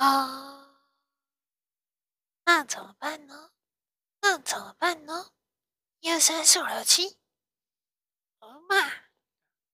啊，那怎么办呢？那怎么办呢？三四五六七，